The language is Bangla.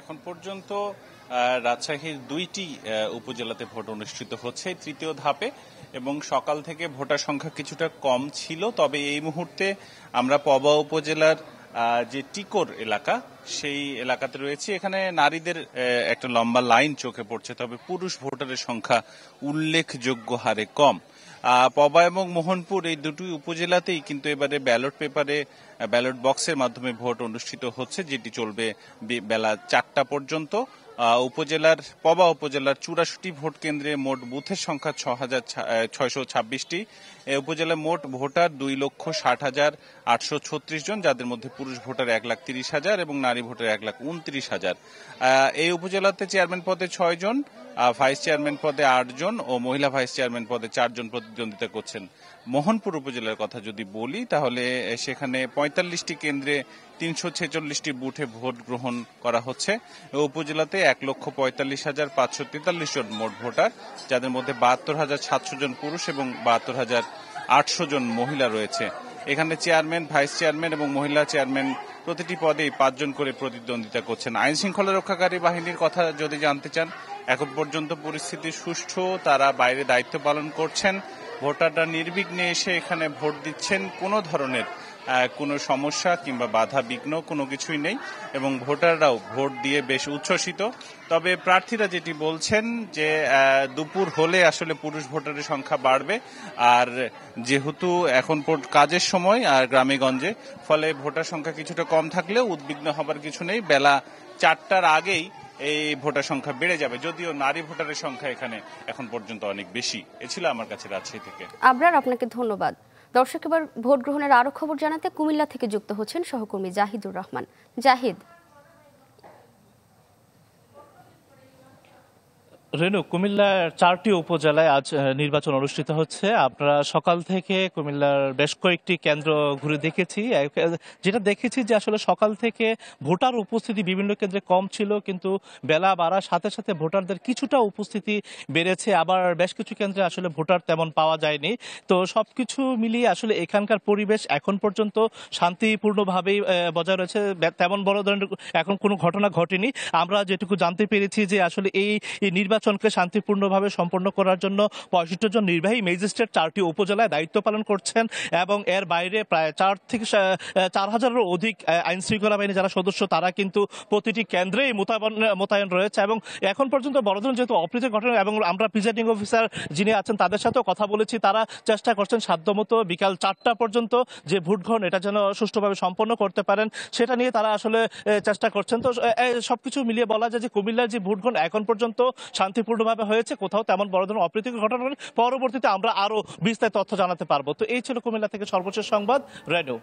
এখন পর্যন্ত রাজশাহীর দুইটি উপজেলাতে ভোট অনুষ্ঠিত হচ্ছে তৃতীয় ধাপে এবং সকাল থেকে ভোটার সংখ্যা কিছুটা কম ছিল তবে এই মুহূর্তে আমরা পবা উপজেলার যে টিকোর এলাকা সেই এলাকাতে রয়েছে এখানে নারীদের একটা লম্বা লাইন চোখে পড়ছে তবে পুরুষ ভোটারের সংখ্যা উল্লেখযোগ্য হারে কম পবা এবং মোহনপুর এই দুটি উপজেলাতেই কিন্তু এবারে ব্যালট পেপারে ব্যালট বক্সের মাধ্যমে ভোট অনুষ্ঠিত হচ্ছে যেটি চলবে বেলা চারটা পর্যন্ত উপজেলার পবা উপজেলার চুরাশিটি ভোট কেন্দ্রে মোট বুথের সংখ্যা ছ হাজার ছয়শো ছাব্বিশটি মোট ভোটার দুই লক্ষ ষাট হাজার আটশো ছত্রিশ জন যাদের মধ্যে পুরুষ ভোটার এক লাখ তিরিশ হাজার এবং নারী ভোটার এক লাখ উনত্রিশ হাজার এই উপজেলাতে চেয়ারম্যান পদে ছয় জন ভাইস চেয়ারম্যান পদে আটজন ও মহিলা ভাইস চেয়ারম্যান পদে চারজন প্রতিদ্বন্দ্বিতা করছেন মোহনপুর উপজেলার কথা যদি বলি তাহলে সেখানে পঁয়তাল্লিশটি কেন্দ্রে তিনশো ছেচল্লিশটি বুথে ভোট গ্রহণ করা হচ্ছে উপজেলাতে এক লক্ষ পঁয়তাল্লিশ হাজার পাঁচশো তেতাল্লিশ জন মোট ভোটার যাদের মধ্যে বাহাত্তর হাজার সাতশো জন পুরুষ এবং বাহাত্তর হাজার আটশো জন মহিলা রয়েছে এখানে চেয়ারম্যান ভাইস চেয়ারম্যান এবং মহিলা চেয়ারম্যান প্রতিটি পদেই পাঁচজন করে প্রতিদ্বন্দ্বিতা করছেন আইন শৃঙ্খলা রক্ষাকারী বাহিনীর কথা যদি জানতে চান এখন পর্যন্ত পরিস্থিতি সুষ্ঠু তারা বাইরে দায়িত্ব পালন করছেন ভোটাররা নির্বিঘ্নে এসে এখানে ভোট দিচ্ছেন কোনো ধরনের কোনো সমস্যা কিংবা বাধা বিঘ্ন কোনো কিছুই নেই এবং ভোটাররাও ভোট দিয়ে বেশ উচ্ছ্বসিত তবে প্রার্থীরা যেটি বলছেন যে দুপুর হলে আসলে পুরুষ ভোটারের সংখ্যা বাড়বে আর যেহেতু এখন কাজের সময় আর গ্রামেগঞ্জে ফলে ভোটার সংখ্যা কিছুটা কম থাকলেও উদ্বিগ্ন হবার কিছু নেই বেলা চারটার আগেই এই ভোটার সংখ্যা বেড়ে যাবে যদিও নারী ভোটারের সংখ্যা এখানে এখন পর্যন্ত অনেক বেশি এ ছিল আমার কাছে রাজশাহী থেকে আবরার আপনাকে ধন্যবাদ দর্শক এবার ভোট গ্রহণের আরো খবর জানাতে কুমিল্লা থেকে যুক্ত হচ্ছেন সহকর্মী জাহিদুর রহমান জাহিদ রেনু কুমিল্লার চারটি উপজেলায় আজ নির্বাচন অনুষ্ঠিত হচ্ছে আমরা সকাল থেকে কুমিল্লার বেশ কয়েকটি কেন্দ্র ঘুরে দেখেছি যেটা দেখেছি যে আসলে সকাল থেকে ভোটার উপস্থিতি বিভিন্ন কেন্দ্রে কম ছিল কিন্তু বেলা বাড়ার সাথে সাথে ভোটারদের কিছুটা উপস্থিতি বেড়েছে আবার বেশ কিছু কেন্দ্রে আসলে ভোটার তেমন পাওয়া যায়নি তো সব কিছু মিলিয়ে আসলে এখানকার পরিবেশ এখন পর্যন্ত শান্তিপূর্ণভাবেই বজায় রয়েছে তেমন বড় ধরনের এখন কোনো ঘটনা ঘটেনি আমরা যেটুকু জানতে পেরেছি যে আসলে এই নির্বাচন নির্বাচনকে শান্তিপূর্ণভাবে সম্পন্ন করার জন্য পঁয়ষট্টি জন নির্বাহী ম্যাজিস্ট্রেট চারটি উপজেলায় দায়িত্ব পালন করছেন এবং এর বাইরে প্রায় চার থেকে চার হাজারেরও অধিক আইন শৃঙ্খলা বাহিনী যারা সদস্য তারা কিন্তু প্রতিটি কেন্দ্রেই মোতায়ন মোতায়েন রয়েছে এবং এখন পর্যন্ত বড় ধরনের যেহেতু অপ্রীতির ঘটনা এবং আমরা প্রিজাইডিং অফিসার যিনি আছেন তাদের সাথেও কথা বলেছি তারা চেষ্টা করছেন সাধ্যমতো বিকাল চারটা পর্যন্ত যে ভোট গ্রহণ এটা যেন সুষ্ঠুভাবে সম্পন্ন করতে পারেন সেটা নিয়ে তারা আসলে চেষ্টা করছেন তো সবকিছু মিলিয়ে বলা যায় যে কুমিল্লার যে ভোট গ্রহণ এখন পর্যন্ত শান্তিপূর্ণভাবে হয়েছে কোথাও তেমন বড় ধরনের অপ্রীতিকর ঘটনা পরবর্তীতে আমরা আরও বিস্তারিত তথ্য জানাতে পারবো তো এই ছিল কুমিল্লা থেকে সর্বশেষ সংবাদ রেনু